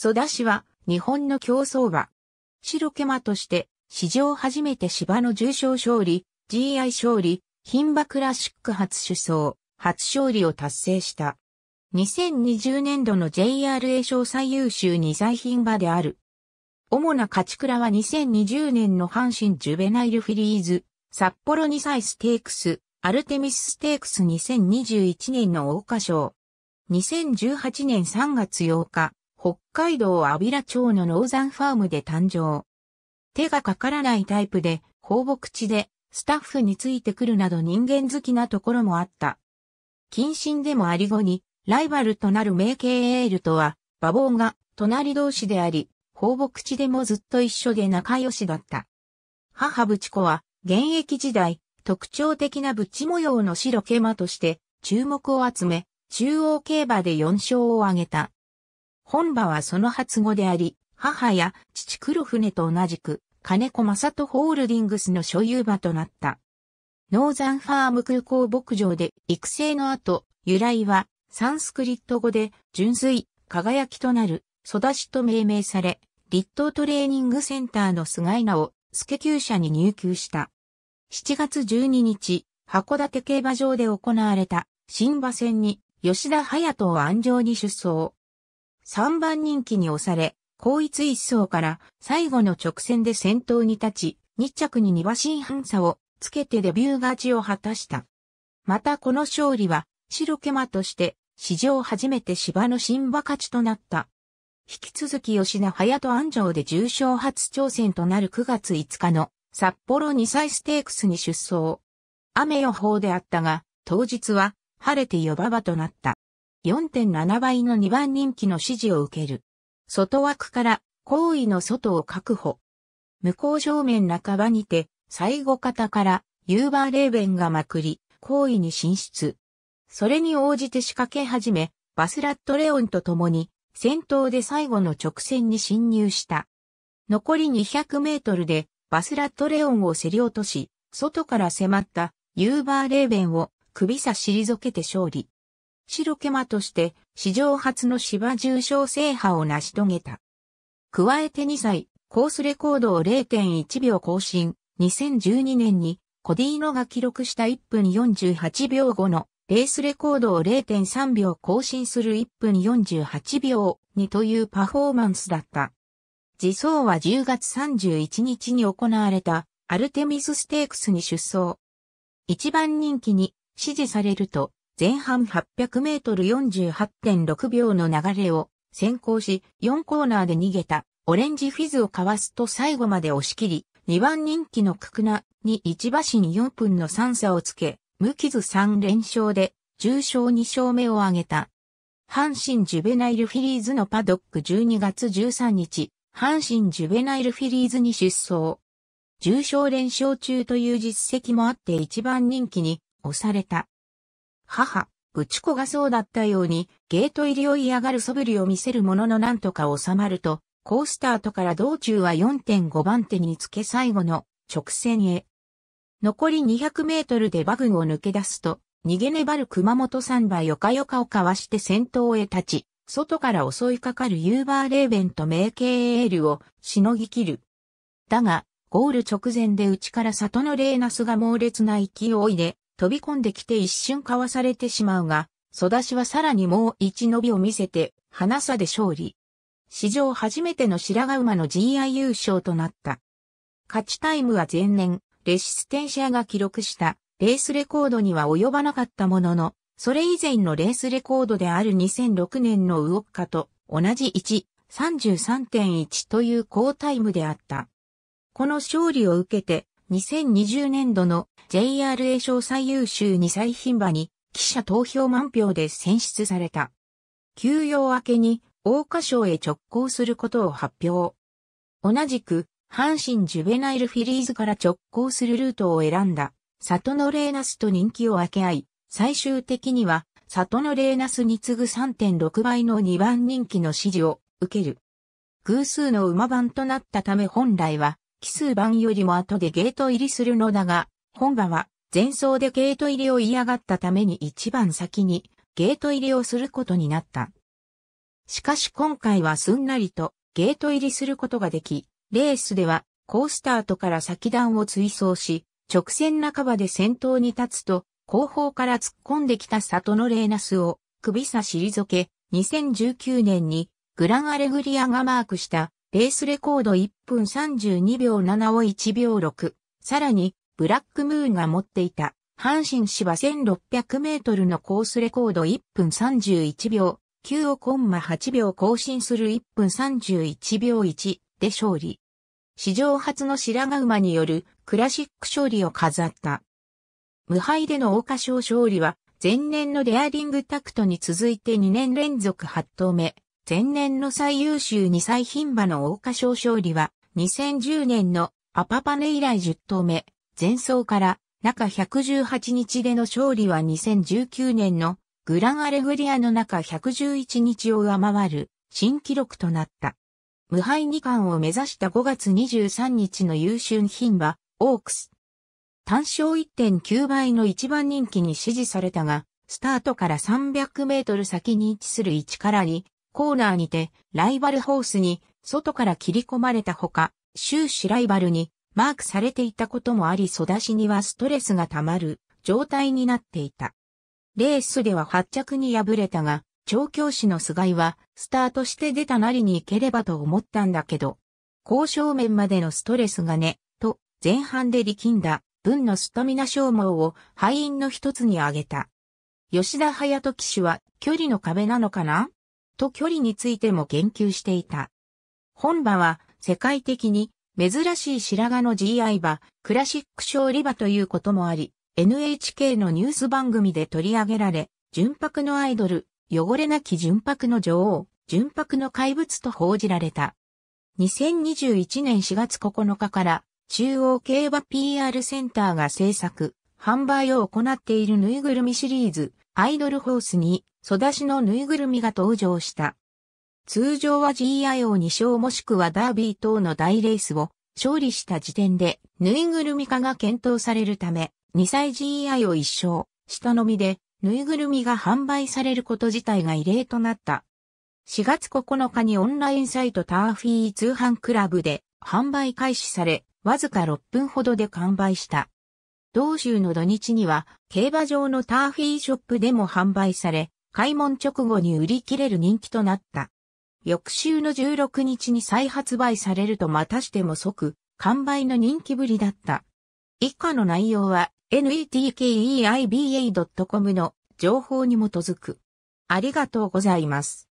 ソダシは日本の競争馬。白ケマとして史上初めて芝の重賞勝利、GI 勝利、牝馬クラシック初主走、初勝利を達成した。2020年度の JRA 賞最優秀2歳品馬である。主な勝ち倉は2020年の阪神ジュベナイルフィリーズ、札幌2歳ステークス、アルテミスステークス2021年の大花賞。2018年3月8日、北海道阿平町のノーザンファームで誕生。手がかからないタイプで、放牧地で、スタッフについてくるなど人間好きなところもあった。近親でもあり後に、ライバルとなる名系エールとは、馬房が隣同士であり、放牧地でもずっと一緒で仲良しだった。母ブチ子は、現役時代、特徴的なブチ模様の白毛馬として、注目を集め、中央競馬で4勝を挙げた。本場はその発語であり、母や父黒船と同じく、金子正人ホールディングスの所有場となった。ノーザンファーム空港牧場で育成の後、由来はサンスクリット語で純粋、輝きとなる、育ちと命名され、立東トレーニングセンターの菅井名ス助級者に入級した。7月12日、函館競馬場で行われた新馬戦に吉田隼人を安城に出走。3番人気に押され、後一一層から最後の直線で先頭に立ち、2着に2馬身半差をつけてデビュー勝ちを果たした。またこの勝利は、白毛馬として史上初めて芝の新馬勝ちとなった。引き続き吉田隼と安城で重賞初挑戦となる9月5日の札幌2歳ステークスに出走。雨予報であったが、当日は晴れて呼馬場となった。4.7倍の2番人気の支持を受ける。外枠から行為の外を確保。向こう正面半ばにて、最後方からユーバーレーベンがまくり、行為に進出。それに応じて仕掛け始め、バスラットレオンと共に、戦闘で最後の直線に侵入した。残り200メートルで、バスラットレオンを競り落とし、外から迫ったユーバーレーベンを首差し退けて勝利。白ケマとして史上初の芝重賞制覇を成し遂げた。加えて2歳、コースレコードを0.1秒更新、2012年にコディーノが記録した1分48秒後のレースレコードを0.3秒更新する1分48秒にというパフォーマンスだった。自走は10月31日に行われたアルテミスステークスに出走。一番人気に支持されると前半800メートル48.6秒の流れを先行し、4コーナーで逃げたオレンジフィズをかわすと最後まで押し切り、2番人気のククナに1馬身4分の3差をつけ、無傷3連勝で重賞2勝目を挙げた。阪神ジュベナイルフィリーズのパドック12月13日、阪神ジュベナイルフィリーズに出走。重賞連勝中という実績もあって一番人気に押された。母、ブチコがそうだったように、ゲート入りを嫌がる素振りを見せるもののなんとか収まると、ースタートから道中は4.5番手につけ最後の直線へ。残り200メートルでグンを抜け出すと、逃げ粘る熊本三馬よかよかをかわして先頭へ立ち、外から襲いかかるユーバーレーベンと名系エールをしのぎ切る。だが、ゴール直前で内から里のレーナスが猛烈な勢いで飛び込んできて一瞬かわされてしまうが、ソダシはさらにもう一伸びを見せて、花差で勝利。史上初めての白髪馬の GI 優勝となった。勝ちタイムは前年、レシステンシアが記録したレースレコードには及ばなかったものの、それ以前のレースレコードである2006年のウオッカと同じ1、33.1という好タイムであった。この勝利を受けて、2020年度の JRA 賞最優秀に最頻馬に記者投票満票で選出された。休養明けに大花賞へ直行することを発表。同じく阪神ジュベナイルフィリーズから直行するルートを選んだ、里のレーナスと人気を分け合い、最終的には里のレーナスに次ぐ3.6倍の2番人気の支持を受ける。偶数の馬番となったため本来は奇数番よりも後でゲート入りするのだが、本場は前走でゲート入りを嫌がったために一番先にゲート入りをすることになった。しかし今回はすんなりとゲート入りすることができ、レースではースタートから先段を追走し、直線半ばで先頭に立つと、後方から突っ込んできた里のレーナスを首差し退け、2019年にグランアレグリアがマークしたレースレコード1分32秒7を1秒6。さらに、ブラックムーンが持っていた、阪神芝1600メートルのコースレコード1分31秒9をコンマ8秒更新する1分31秒1で勝利。史上初の白髪馬によるクラシック勝利を飾った。無敗での大花賞勝利は前年のレアリングタクトに続いて2年連続8頭目。前年の最優秀2歳牝馬の大花賞勝利は、2010年のアパパネ以来10頭目、前走から中118日での勝利は2019年のグランアレグリアの中111日を上回る新記録となった。無敗二冠を目指した5月23日の優秀牝馬、オークス。単勝1.9倍の一番人気に支持されたが、スタートから300メートル先に位置する1から2、コーナーにて、ライバルホースに外から切り込まれたほか、終始ライバルにマークされていたこともあり育ちにはストレスが溜まる状態になっていた。レースでは発着に敗れたが、調教師の菅井は、スタートして出たなりに行ければと思ったんだけど、交渉面までのストレスがね、と、前半で力んだ、分のスタミナ消耗を敗因の一つに挙げた。吉田隼人騎手は、距離の壁なのかなと距離についても言及していた。本場は世界的に珍しい白髪の GI 馬、クラシック勝利馬ということもあり、NHK のニュース番組で取り上げられ、純白のアイドル、汚れなき純白の女王、純白の怪物と報じられた。2021年4月9日から中央競馬 PR センターが制作、販売を行っているぬいぐるみシリーズ、アイドルホースに育ちのぬいぐるみが登場した。通常は GIO2 勝もしくはダービー等の大レースを勝利した時点でぬいぐるみ化が検討されるため、2歳 GIO1 勝、下のみでぬいぐるみが販売されること自体が異例となった。4月9日にオンラインサイトターフィー通販クラブで販売開始され、わずか6分ほどで完売した。同週の土日には競馬場のターフィーショップでも販売され、開門直後に売り切れる人気となった。翌週の16日に再発売されるとまたしても即、完売の人気ぶりだった。以下の内容は netkeiba.com の情報に基づく。ありがとうございます。